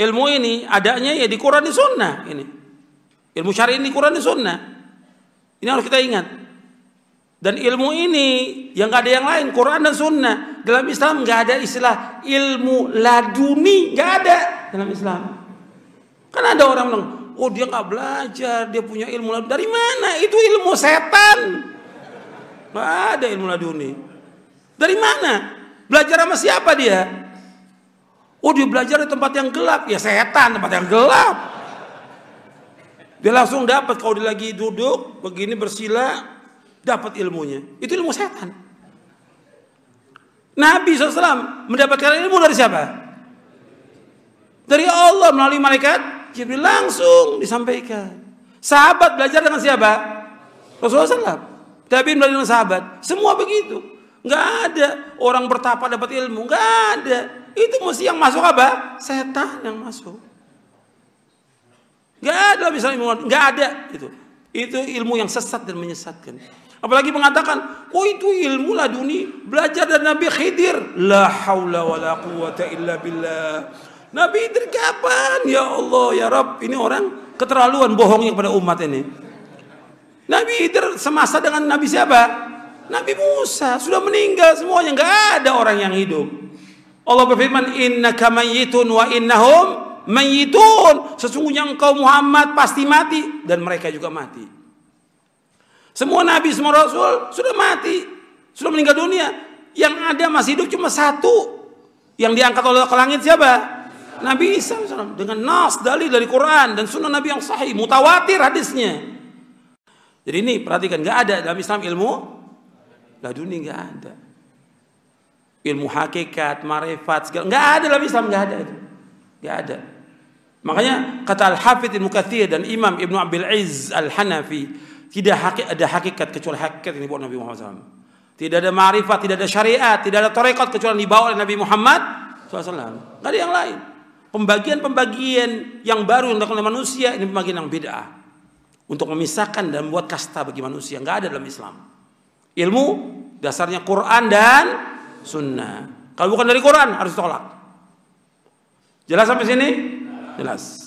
ilmu ini adanya ya di Quran di Sunnah ini. Ilmu syar'i ini Quran di Sunnah. Ini harus kita ingat. Dan ilmu ini yang nggak ada yang lain Quran dan Sunnah dalam Islam nggak ada istilah ilmu laduni nggak ada dalam Islam. Kan ada orang bilang, oh dia nggak belajar, dia punya ilmu laduni. Dari mana? Itu ilmu setan. Gak ada ilmu laduni. Dari mana? Belajar sama siapa dia? Oh dia belajar di tempat yang gelap. Ya setan tempat yang gelap. Dia langsung dapat kalau dia lagi duduk begini bersila dapat ilmunya. Itu ilmu setan. Nabi SAW mendapatkan ilmu dari siapa? Dari Allah melalui malaikat jadi langsung disampaikan. Sahabat belajar dengan siapa? Rasulullah SAW. Tapi belajar dengan sahabat. Semua begitu. Nggak ada orang bertapa dapat ilmu, nggak ada. Itu mesti yang masuk apa? Setan yang masuk. Nggak ada misalnya ilmu nggak ada itu. Itu ilmu yang sesat dan menyesatkan. Apalagi mengatakan, oh itu ilmu lah dunia, belajar dari Nabi Khidir. La haula wala quwata illa billah. Nabi Khidir kapan? Ya Allah, ya Rabb. Ini orang keterlaluan bohongnya kepada umat ini. Nabi Khidir semasa dengan Nabi siapa? Nabi Musa sudah meninggal semuanya, nggak ada orang yang hidup. Allah berfirman, "Innaka mayyitun wa innahum mayyitun." Sesungguhnya engkau Muhammad pasti mati dan mereka juga mati. Semua nabi, semua rasul sudah mati, sudah meninggal dunia. Yang ada masih hidup cuma satu. Yang diangkat oleh ke langit siapa? Nabi Isa dengan nas dalil dari Quran dan sunnah Nabi yang sahih, mutawatir hadisnya. Jadi ini perhatikan, nggak ada dalam Islam ilmu lah dunia nggak ada ilmu hakikat marifat segala nggak ada dalam Islam nggak ada itu nggak ada makanya kata al hafidh ibnu kathir dan imam ibnu abil iz al hanafi tidak haki, ada hakikat kecuali hakikat yang dibawa Nabi Muhammad SAW. Tidak ada marifat, tidak ada syariat, tidak ada tarekat kecuali yang dibawa oleh Nabi Muhammad SAW. Tidak ada yang lain. Pembagian-pembagian yang baru yang dilakukan oleh manusia ini pembagian yang beda Untuk memisahkan dan membuat kasta bagi manusia. Nggak ada dalam Islam. Ilmu Dasarnya Quran dan sunnah. Kalau bukan dari Quran harus tolak. Jelas sampai sini? Jelas.